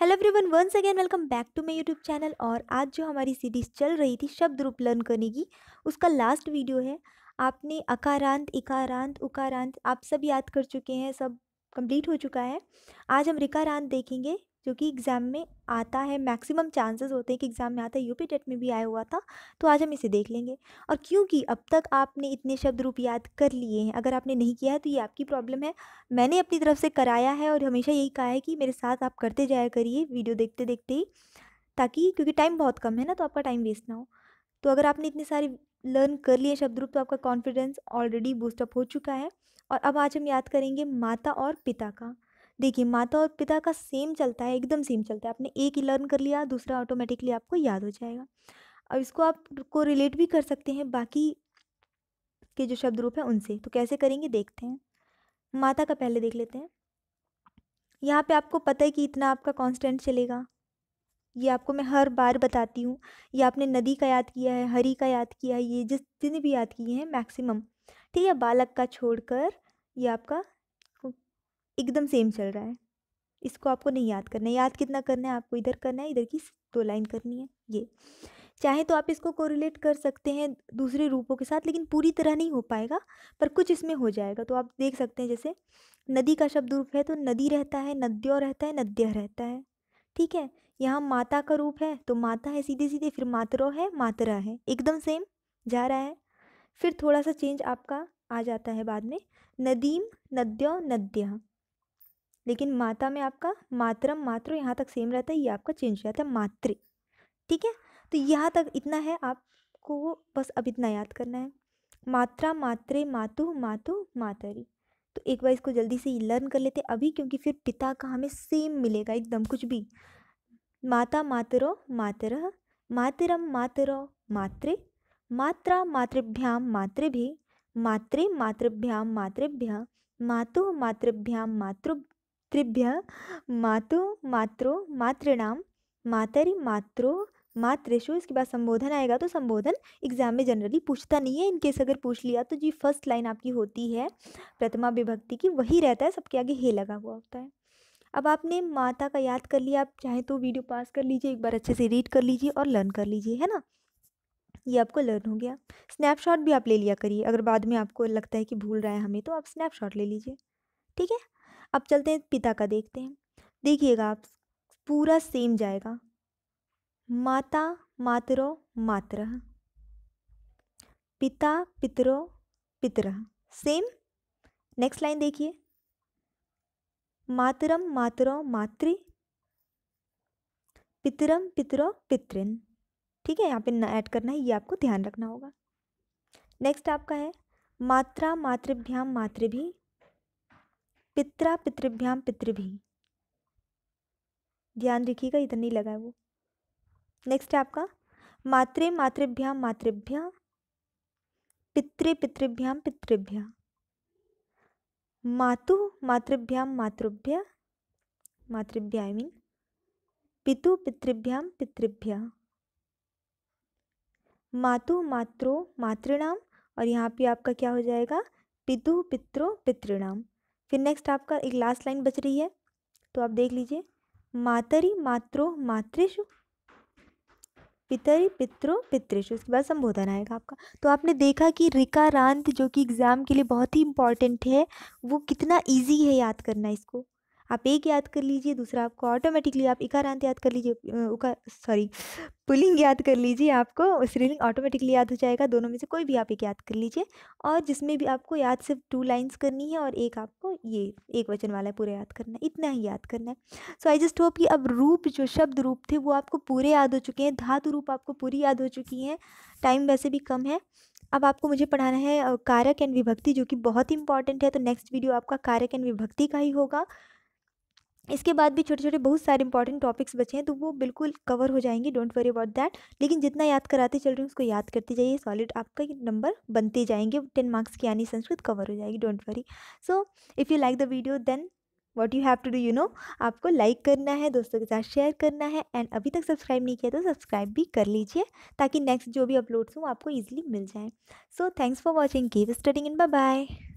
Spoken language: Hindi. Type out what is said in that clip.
hello everyone once again welcome back to my YouTube channel और आज जो हमारी सीरीज़ चल रही थी शब्द रूप लर्न करने की उसका लास्ट वीडियो है आपने अकारांत इकारांत उकारांत आप सब याद कर चुके हैं सब कंप्लीट हो चुका है आज हम रिकारांत देखेंगे जो कि एग्ज़ाम में आता है मैक्सिमम चांसेस होते हैं कि एग्ज़ाम में आता है यूपी टेट में भी आया हुआ था तो आज हम इसे देख लेंगे और क्योंकि अब तक आपने इतने शब्द रूप याद कर लिए हैं अगर आपने नहीं किया है तो ये आपकी प्रॉब्लम है मैंने अपनी तरफ से कराया है और हमेशा यही कहा है कि मेरे साथ आप करते जाया करिए वीडियो देखते देखते ही ताकि क्योंकि टाइम बहुत कम है ना तो आपका टाइम वेस्ट ना हो तो अगर आपने इतने सारे लर्न कर लिए शब्द रूप तो आपका कॉन्फिडेंस ऑलरेडी बूस्टअप हो चुका है और अब आज हम याद करेंगे माता और पिता का देखिए माता और पिता का सेम चलता है एकदम सेम चलता है आपने एक ही लर्न कर लिया दूसरा ऑटोमेटिकली आपको याद हो जाएगा अब इसको आप को रिलेट भी कर सकते हैं बाकी के जो शब्द रूप हैं उनसे तो कैसे करेंगे देखते हैं माता का पहले देख लेते हैं यहाँ पे आपको पता है कि इतना आपका कांस्टेंट चलेगा ये आपको मैं हर बार बताती हूँ ये आपने नदी का याद किया है हरी का याद किया है ये जिस जितने भी याद किए हैं मैक्सिमम ठीक है बालक का छोड़कर ये आपका एकदम सेम चल रहा है इसको आपको नहीं याद करना है याद कितना करना है आपको इधर करना है इधर की दो लाइन करनी है ये चाहे तो आप इसको कोरिलेट कर सकते हैं दूसरे रूपों के साथ लेकिन पूरी तरह नहीं हो पाएगा पर कुछ इसमें हो जाएगा तो आप देख सकते हैं जैसे नदी का शब्द रूप है तो नदी रहता है नद्यो रहता है नद्य रहता है ठीक है यहाँ माता का रूप है तो माता है सीधे सीधे फिर मातरो है मातरा है एकदम सेम जा रहा है फिर थोड़ा सा चेंज आपका आ जाता है बाद में नदीम नद्यो नद्या लेकिन माता में आपका मातरम मात्र यहाँ तक सेम रहता है ये आपका चेंज रहता है मातृ ठीक है तो यहाँ तक इतना है आपको बस अब इतना याद करना है मात्रा मात्रे मातु मातु मातरी तो एक बार इसको जल्दी से लर्न कर लेते अभी क्योंकि फिर पिता का हमें सेम मिलेगा एकदम कुछ भी माता मातरो मातर मातरम मातरो मात्रे मात्रा मातृभ्याम मातृभि मात्रे मातृभ्याम मातृभ्य मातु मातृभ्याम मातृभ मातृभ्यः मातु मात्रो मातृणाम मातरी मात्रो मातृषु इसके बाद संबोधन आएगा तो संबोधन एग्जाम में जनरली पूछता नहीं है इनकेस अगर पूछ लिया तो जी फर्स्ट लाइन आपकी होती है प्रथमा विभक्ति की वही रहता है सबके आगे हे लगा हुआ होता है अब आपने माता का याद कर लिया आप चाहे तो वीडियो पास कर लीजिए एक बार अच्छे से रीड कर लीजिए और लर्न कर लीजिए है ना ये आपको लर्न हो गया स्नैपशॉट भी आप ले लिया करिए अगर बाद में आपको लगता है कि भूल रहा है हमें तो आप स्नैपशॉट ले लीजिए ठीक है अब चलते हैं पिता का देखते हैं देखिएगा आप पूरा सेम जाएगा माता मातरो मातर पिता पितरो पितर सेम नेक्स्ट लाइन देखिए मातरम मातरो मातृ पितरम पितरो पितृन ठीक है यहाँ पे ऐड करना है ये आपको ध्यान रखना होगा नेक्स्ट आपका है मात्रा मातृभ्याम मातृभि पित्रा पितृभ्याम पितृभी ध्यान रखिएगा इधर नहीं लगा है वो नेक्स्ट है आपका मातृ मातृभ्याम मातृभ्या पितृ पितृभ्याम पितृभ्या मातु मातृभ्याम मातृभ्य मातृभ्य आई मीन पितु पितृभ्याम पितृभ्य मातु मात्रो मातृणाम और यहाँ पे आपका क्या हो जाएगा पितु पित्रो पितृणाम फिर नेक्स्ट आपका एक लास्ट लाइन बच रही है तो आप देख लीजिए मातरी मात्रो मातृषु पितरी पित्रो पितृषु उसके बाद संबोधन आएगा आपका तो आपने देखा कि रिकारांत जो कि एग्ज़ाम के लिए बहुत ही इंपॉर्टेंट है वो कितना इजी है याद करना इसको आप एक याद कर लीजिए दूसरा आपको ऑटोमेटिकली आप इकारांत याद कर लीजिए उका सॉरी पुलिंग याद कर लीजिए आपको स्त्रीलिंग ऑटोमेटिकली याद हो जाएगा दोनों में से कोई भी आप एक याद कर लीजिए और जिसमें भी आपको याद सिर्फ टू लाइन्स करनी है और एक आपको ये एक वचन वाला है पूरा याद करना है इतना ही याद करना है सो आई जस्ट होप कि अब रूप जो शब्द रूप थे वो आपको पूरे याद हो चुके हैं धातु रूप आपको पूरी याद हो चुकी हैं टाइम वैसे भी कम है अब आपको मुझे पढ़ाना है कारक एंड विभक्ति जो कि बहुत इंपॉर्टेंट है तो नेक्स्ट वीडियो आपका कारक एंड विभक्ति का ही होगा इसके बाद भी छोटे छोटे बहुत सारे इंपॉर्टेंट टॉपिक्स बचे हैं तो वो बिल्कुल कवर हो जाएंगे डोंट वरी अबाउट दैट लेकिन जितना याद कराते चल रहे हैं उसको याद करते जाइए सॉलिड आपका नंबर बनते जाएंगे टेन मार्क्स की यानी संस्कृत कवर हो जाएगी don't worry so if you like the video then what you have to do you know आपको लाइक करना है दोस्तों के साथ शेयर करना है एंड अभी तक सब्सक्राइब नहीं किया तो सब्सक्राइब भी कर लीजिए ताकि नेक्स्ट जो भी अपलोड्स हों आपको ईजिली मिल जाए so thanks for watching keep studying in bye bye